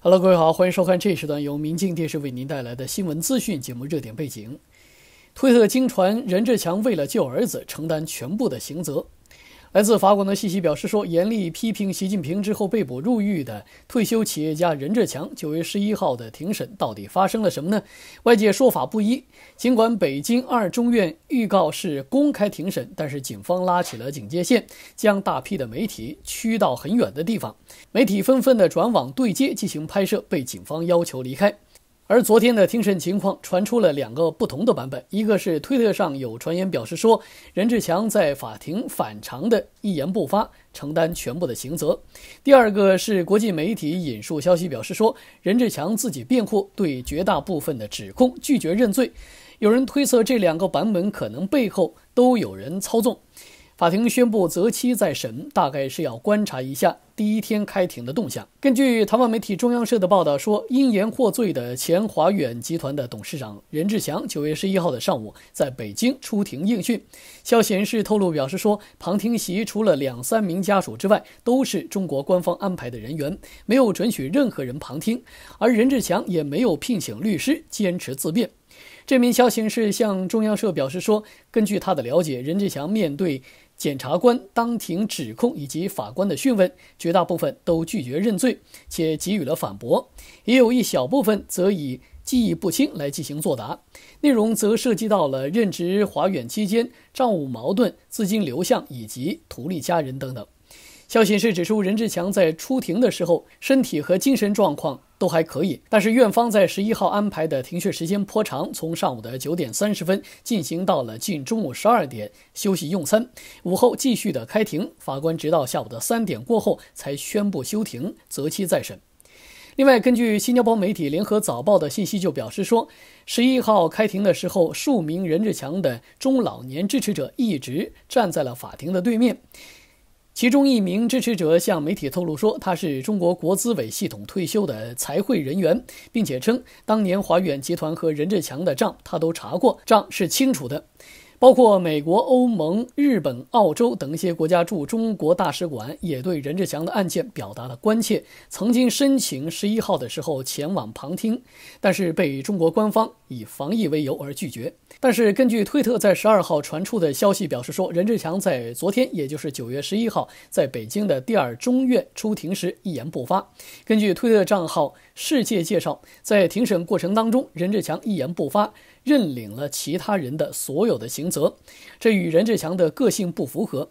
Hello，各位好，欢迎收看这一时段由民进电视为您带来的新闻资讯节目热点背景。推特经传，任志强为了救儿子，承担全部的刑责。来自法国的信息表示说，严厉批评习近平之后被捕入狱的退休企业家任志强，九月十一号的庭审到底发生了什么呢？外界说法不一。尽管北京二中院预告是公开庭审，但是警方拉起了警戒线，将大批的媒体驱到很远的地方，媒体纷纷的转网对接进行拍摄，被警方要求离开。而昨天的庭审情况传出了两个不同的版本，一个是推特上有传言表示说任志强在法庭反常的一言不发，承担全部的刑责；第二个是国际媒体引述消息表示说任志强自己辩护，对绝大部分的指控拒绝认罪。有人推测这两个版本可能背后都有人操纵。法庭宣布择期再审，大概是要观察一下第一天开庭的动向。根据台湾媒体中央社的报道说，因言获罪的前华远集团的董事长任志强，九月十一号的上午在北京出庭应讯。消息人士透露表示说，旁听席除了两三名家属之外，都是中国官方安排的人员，没有准许任何人旁听。而任志强也没有聘请律师，坚持自辩。这名消息人士向中央社表示说，根据他的了解，任志强面对。检察官当庭指控以及法官的讯问，绝大部分都拒绝认罪，且给予了反驳；也有一小部分则以记忆不清来进行作答，内容则涉及到了任职华远期间账务矛盾、资金流向以及图利家人等等。消息是指出，任志强在出庭的时候，身体和精神状况都还可以。但是，院方在十一号安排的停讯时间颇长，从上午的九点三十分进行到了近中午十二点休息用餐，午后继续的开庭。法官直到下午的三点过后才宣布休庭，择期再审。另外，根据新加坡媒体《联合早报》的信息就表示说，十一号开庭的时候，数名任志强的中老年支持者一直站在了法庭的对面。其中一名支持者向媒体透露说，他是中国国资委系统退休的财会人员，并且称当年华远集团和任志强的账他都查过，账是清楚的。包括美国、欧盟、日本、澳洲等一些国家驻中国大使馆也对任志强的案件表达了关切。曾经申请十一号的时候前往旁听，但是被中国官方以防疫为由而拒绝。但是根据推特在十二号传出的消息表示说，任志强在昨天，也就是九月十一号，在北京的第二中院出庭时一言不发。根据推特账号“世界”介绍，在庭审过程当中，任志强一言不发，认领了其他人的所有的行。则，这与任志强的个性不符合。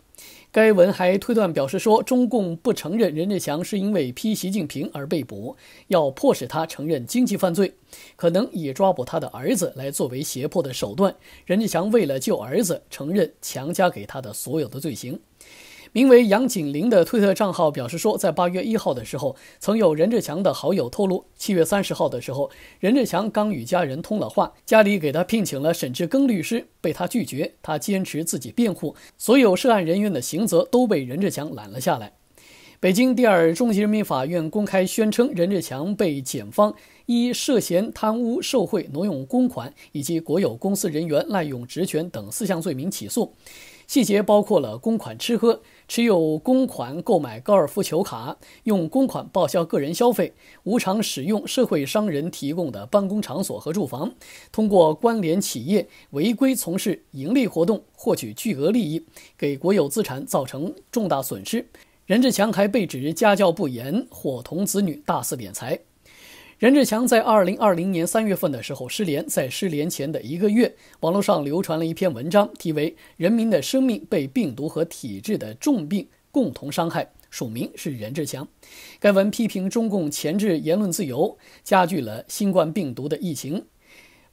该文还推断表示说，中共不承认任志强是因为批习近平而被捕，要迫使他承认经济犯罪，可能以抓捕他的儿子来作为胁迫的手段。任志强为了救儿子，承认强加给他的所有的罪行。名为杨锦林的推特账号表示说，在八月一号的时候，曾有任志强的好友透露，七月三十号的时候，任志强刚与家人通了话，家里给他聘请了沈志庚律师，被他拒绝，他坚持自己辩护，所有涉案人员的刑责都被任志强揽了下来。北京第二中级人民法院公开宣称，任志强被检方以涉嫌贪污、受贿、挪用公款以及国有公司人员滥用职权等四项罪名起诉。细节包括了公款吃喝、持有公款购买高尔夫球卡、用公款报销个人消费、无偿使用社会商人提供的办公场所和住房、通过关联企业违规从事盈利活动获取巨额利益、给国有资产造成重大损失。任志强还被指家教不严，伙同子女大肆敛财。任志强在二零二零年三月份的时候失联，在失联前的一个月，网络上流传了一篇文章，题为《人民的生命被病毒和体制的重病共同伤害》，署名是任志强。该文批评中共钳制言论自由，加剧了新冠病毒的疫情。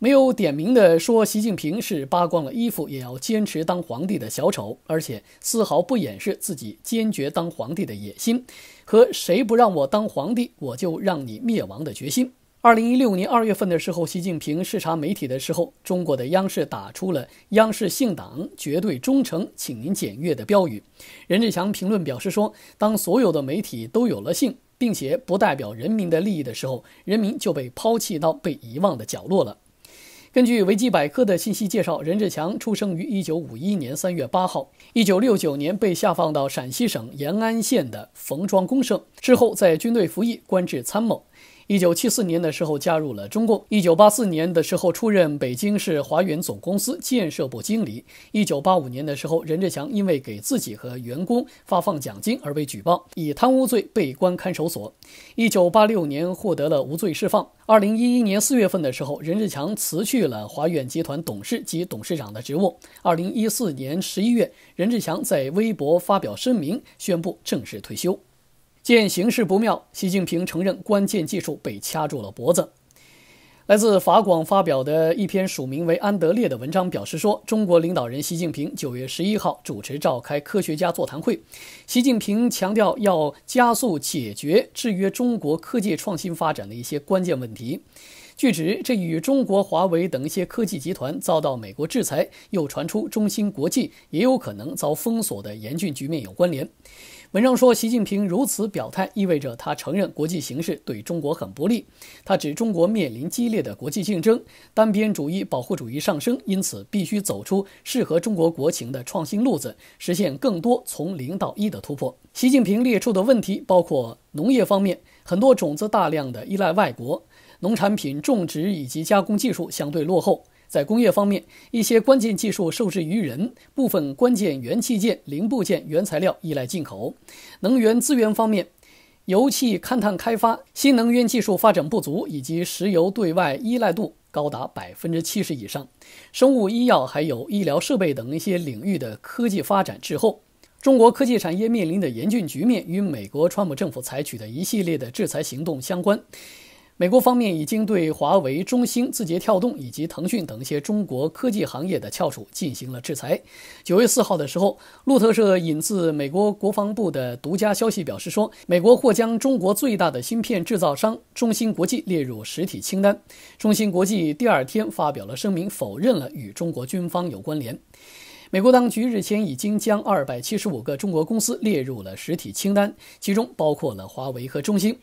没有点名的说，习近平是扒光了衣服也要坚持当皇帝的小丑，而且丝毫不掩饰自己坚决当皇帝的野心和谁不让我当皇帝，我就让你灭亡的决心。二零一六年二月份的时候，习近平视察媒体的时候，中国的央视打出了“央视姓党，绝对忠诚，请您检阅”的标语。任志强评论表示说，当所有的媒体都有了姓，并且不代表人民的利益的时候，人民就被抛弃到被遗忘的角落了。根据维基百科的信息介绍，任志强出生于一九五一年三月八号，一九六九年被下放到陕西省延安县的冯庄公社，之后在军队服役，官至参谋。一九七四年的时候加入了中共，一九八四年的时候出任北京市华远总公司建设部经理。一九八五年的时候，任志强因为给自己和员工发放奖金而被举报，以贪污罪被关看守所。一九八六年获得了无罪释放。二零一一年四月份的时候，任志强辞去了华远集团董事及董事长的职务。二零一四年十一月，任志强在微博发表声明，宣布正式退休。见形势不妙，习近平承认关键技术被掐住了脖子。来自法广发表的一篇署名为安德烈的文章表示说，中国领导人习近平九月十一号主持召开科学家座谈会，习近平强调要加速解决制约中国科技创新发展的一些关键问题。据指，这与中国华为等一些科技集团遭到美国制裁，又传出中芯国际也有可能遭封锁的严峻局面有关联。文章说，习近平如此表态，意味着他承认国际形势对中国很不利。他指中国面临激烈的国际竞争，单边主义、保护主义上升，因此必须走出适合中国国情的创新路子，实现更多从零到一的突破。习近平列出的问题包括农业方面，很多种子大量的依赖外国，农产品种植以及加工技术相对落后。在工业方面，一些关键技术受制于人，部分关键元器件、零部件、原材料依赖进口。能源资源方面，油气勘探开发、新能源技术发展不足，以及石油对外依赖度高达百分之七十以上。生物医药还有医疗设备等一些领域的科技发展滞后。中国科技产业面临的严峻局面与美国川普政府采取的一系列的制裁行动相关。美国方面已经对华为、中兴、字节跳动以及腾讯等一些中国科技行业的翘楚进行了制裁。九月四号的时候，路透社引自美国国防部的独家消息表示说，美国或将中国最大的芯片制造商中芯国际列入实体清单。中芯国际第二天发表了声明，否认了与中国军方有关联。美国当局日前已经将二百七十五个中国公司列入了实体清单，其中包括了华为和中兴。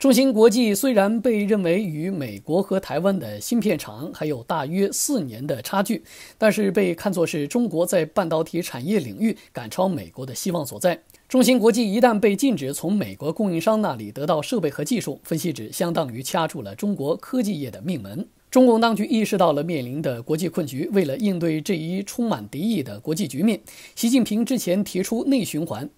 中芯国际虽然被认为与美国和台湾的芯片厂还有大约四年的差距，但是被看作是中国在半导体产业领域赶超美国的希望所在。中芯国际一旦被禁止从美国供应商那里得到设备和技术，分析指相当于掐住了中国科技业的命门。中共当局意识到了面临的国际困局，为了应对这一充满敌意的国际局面，习近平之前提出内循环。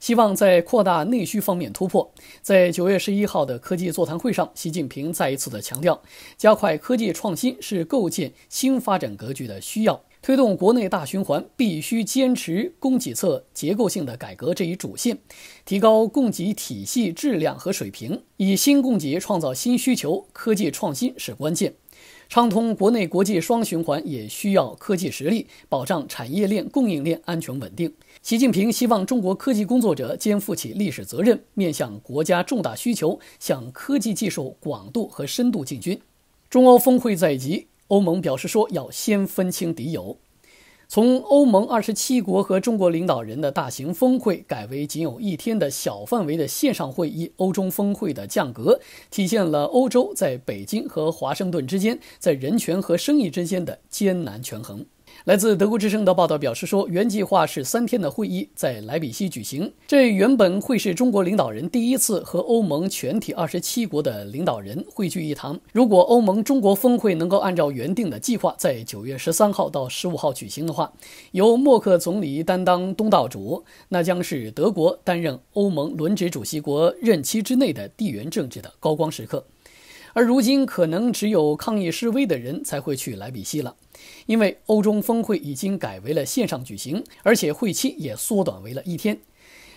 希望在扩大内需方面突破。在九月十一号的科技座谈会上，习近平再一次的强调，加快科技创新是构建新发展格局的需要，推动国内大循环必须坚持供给侧结构性的改革这一主线，提高供给体系质量和水平，以新供给创造新需求。科技创新是关键，畅通国内国际双循环也需要科技实力保障产业链供应链安全稳定。习近平希望中国科技工作者肩负起历史责任，面向国家重大需求，向科技技术广度和深度进军。中欧峰会在即，欧盟表示说要先分清敌友。从欧盟二十七国和中国领导人的大型峰会改为仅有一天的小范围的线上会议，欧中峰会的降格，体现了欧洲在北京和华盛顿之间，在人权和生意之间的艰难权衡。来自德国之声的报道表示说，原计划是三天的会议在莱比锡举行，这原本会是中国领导人第一次和欧盟全体二十七国的领导人汇聚一堂。如果欧盟中国峰会能够按照原定的计划在九月十三号到十五号举行的话，由默克总理担当东道主，那将是德国担任欧盟轮值主席国任期之内的地缘政治的高光时刻。而如今，可能只有抗议示威的人才会去莱比锡了，因为欧中峰会已经改为了线上举行，而且会期也缩短为了一天。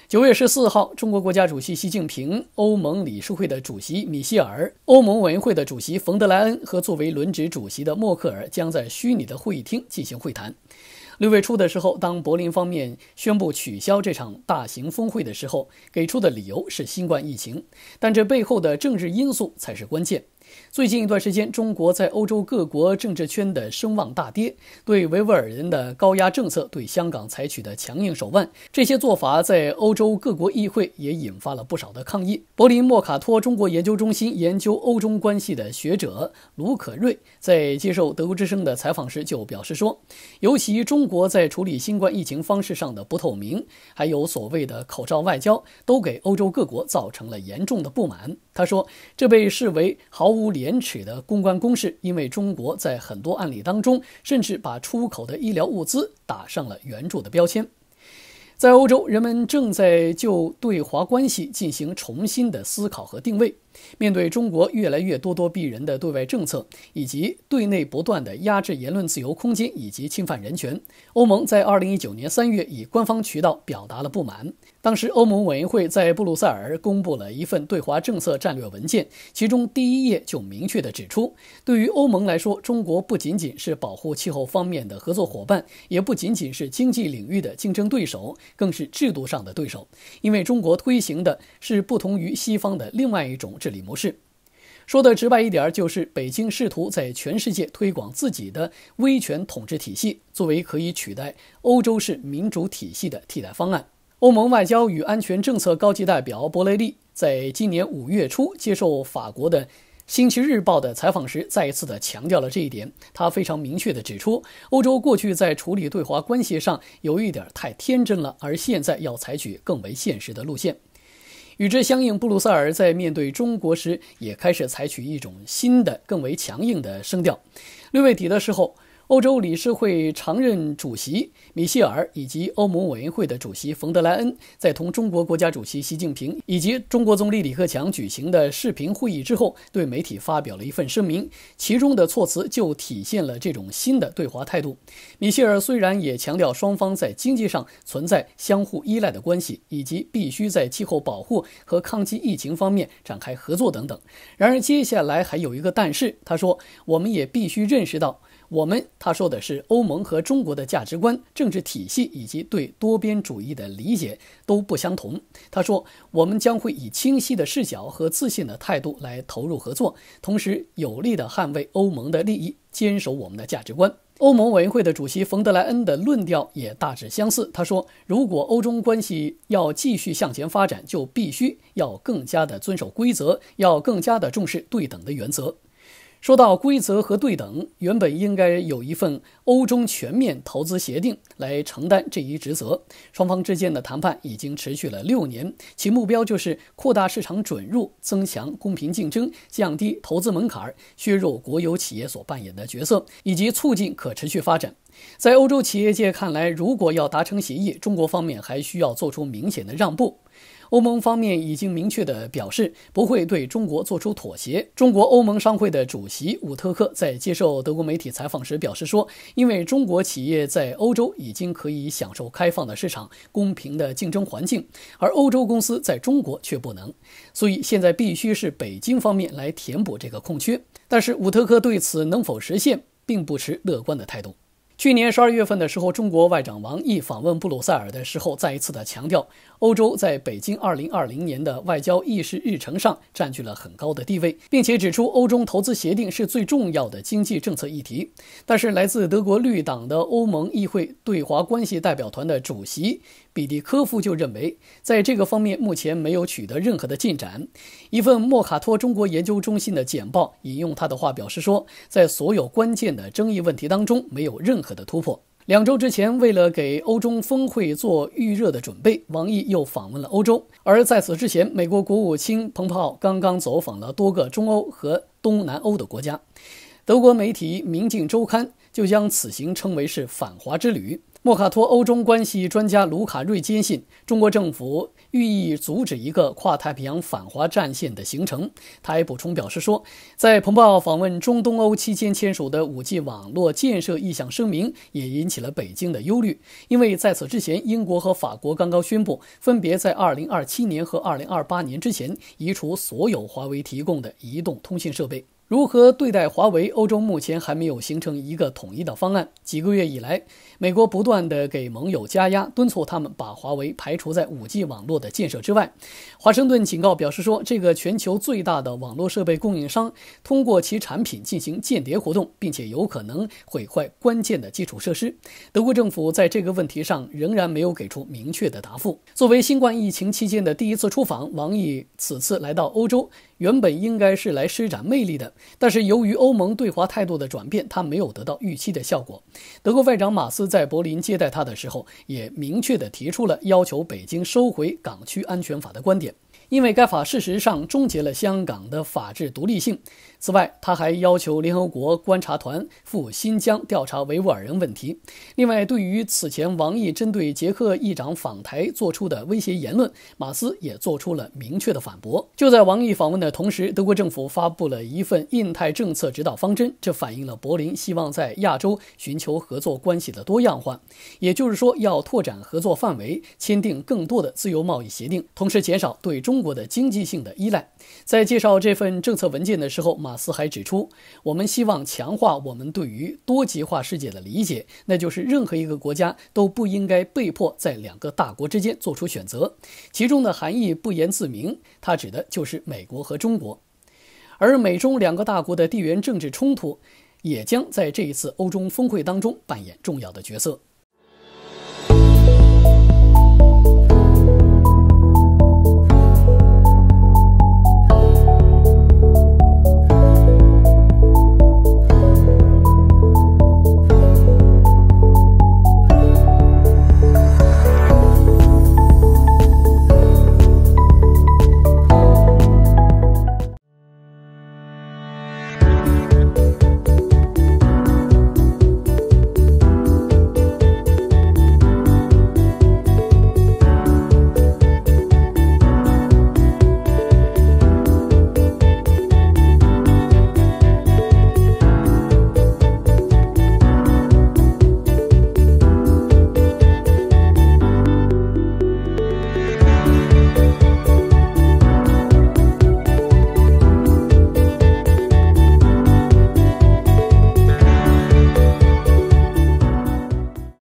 九月十四号，中国国家主席习近平、欧盟理事会的主席米歇尔、欧盟委员会的主席冯德莱恩和作为轮值主席的默克尔将在虚拟的会议厅进行会谈。六月初的时候，当柏林方面宣布取消这场大型峰会的时候，给出的理由是新冠疫情，但这背后的政治因素才是关键。最近一段时间，中国在欧洲各国政治圈的声望大跌。对维吾尔人的高压政策，对香港采取的强硬手腕，这些做法在欧洲各国议会也引发了不少的抗议。柏林莫卡托中国研究中心研究欧中关系的学者卢可瑞在接受德国之声的采访时就表示说：“尤其中国在处理新冠疫情方式上的不透明，还有所谓的口罩外交，都给欧洲各国造成了严重的不满。”他说：“这被视为毫无。”无廉耻的公关攻势，因为中国在很多案例当中，甚至把出口的医疗物资打上了援助的标签。在欧洲，人们正在就对华关系进行重新的思考和定位。面对中国越来越咄咄逼人的对外政策，以及对内不断的压制言论自由空间以及侵犯人权，欧盟在二零一九年三月以官方渠道表达了不满。当时，欧盟委员会在布鲁塞尔公布了一份对华政策战略文件，其中第一页就明确的指出，对于欧盟来说，中国不仅仅是保护气候方面的合作伙伴，也不仅仅是经济领域的竞争对手，更是制度上的对手，因为中国推行的是不同于西方的另外一种。治理模式，说的直白一点，就是北京试图在全世界推广自己的威权统治体系，作为可以取代欧洲式民主体系的替代方案。欧盟外交与安全政策高级代表博雷利在今年五月初接受法国的《星期日报》的采访时，再一次的强调了这一点。他非常明确地指出，欧洲过去在处理对华关系上有一点太天真了，而现在要采取更为现实的路线。与之相应，布鲁塞尔在面对中国时也开始采取一种新的、更为强硬的声调。六月底的时候。欧洲理事会常任主席米歇尔以及欧盟委员会的主席冯德莱恩，在同中国国家主席习近平以及中国总理李克强举行的视频会议之后，对媒体发表了一份声明，其中的措辞就体现了这种新的对华态度。米歇尔虽然也强调双方在经济上存在相互依赖的关系，以及必须在气候保护和抗击疫情方面展开合作等等，然而接下来还有一个但是，他说，我们也必须认识到。我们他说的是欧盟和中国的价值观、政治体系以及对多边主义的理解都不相同。他说，我们将会以清晰的视角和自信的态度来投入合作，同时有力地捍卫欧盟的利益，坚守我们的价值观。欧盟委员会的主席冯德莱恩的论调也大致相似。他说，如果欧中关系要继续向前发展，就必须要更加的遵守规则，要更加的重视对等的原则。说到规则和对等，原本应该有一份欧中全面投资协定来承担这一职责。双方之间的谈判已经持续了六年，其目标就是扩大市场准入、增强公平竞争、降低投资门槛、削弱国有企业所扮演的角色，以及促进可持续发展。在欧洲企业界看来，如果要达成协议，中国方面还需要做出明显的让步。欧盟方面已经明确地表示不会对中国做出妥协。中国欧盟商会的主席伍特克在接受德国媒体采访时表示说：“因为中国企业在欧洲已经可以享受开放的市场、公平的竞争环境，而欧洲公司在中国却不能，所以现在必须是北京方面来填补这个空缺。”但是，伍特克对此能否实现并不持乐观的态度。去年十二月份的时候，中国外长王毅访问布鲁塞尔的时候，再一次的强调，欧洲在北京二零二零年的外交议事日程上占据了很高的地位，并且指出欧中投资协定是最重要的经济政策议题。但是，来自德国绿党的欧盟议会对华关系代表团的主席。比迪科夫就认为，在这个方面目前没有取得任何的进展。一份莫卡托中国研究中心的简报引用他的话表示说，在所有关键的争议问题当中，没有任何的突破。两周之前，为了给欧中峰会做预热的准备，王毅又访问了欧洲。而在此之前，美国国务卿蓬佩奥刚刚走访了多个中欧和东南欧的国家。德国媒体《明镜周刊》就将此行称为是“反华之旅”。莫卡托，欧中关系专家卢卡瑞坚信，中国政府寓意阻止一个跨太平洋反华战线的形成。他还补充表示说，在彭博访问中东欧期间签署的 5G 网络建设意向声明，也引起了北京的忧虑，因为在此之前，英国和法国刚刚宣布，分别在2027年和2028年之前移除所有华为提供的移动通信设备。如何对待华为？欧洲目前还没有形成一个统一的方案。几个月以来，美国不断的给盟友加压，敦促他们把华为排除在 5G 网络的建设之外。华盛顿警告表示说，这个全球最大的网络设备供应商通过其产品进行间谍活动，并且有可能毁坏关键的基础设施。德国政府在这个问题上仍然没有给出明确的答复。作为新冠疫情期间的第一次出访，王毅此次来到欧洲。原本应该是来施展魅力的，但是由于欧盟对华态度的转变，他没有得到预期的效果。德国外长马斯在柏林接待他的时候，也明确地提出了要求北京收回港区安全法的观点，因为该法事实上终结了香港的法治独立性。此外，他还要求联合国观察团赴新疆调查维吾尔人问题。另外，对于此前王毅针对捷克议长访台做出的威胁言论，马斯也做出了明确的反驳。就在王毅访问的同时，德国政府发布了一份印太政策指导方针，这反映了柏林希望在亚洲寻求合作关系的多样化，也就是说，要拓展合作范围，签订更多的自由贸易协定，同时减少对中国的经济性的依赖。在介绍这份政策文件的时候，马。马斯还指出，我们希望强化我们对于多极化世界的理解，那就是任何一个国家都不应该被迫在两个大国之间做出选择。其中的含义不言自明，它指的就是美国和中国。而美中两个大国的地缘政治冲突，也将在这一次欧中峰会当中扮演重要的角色。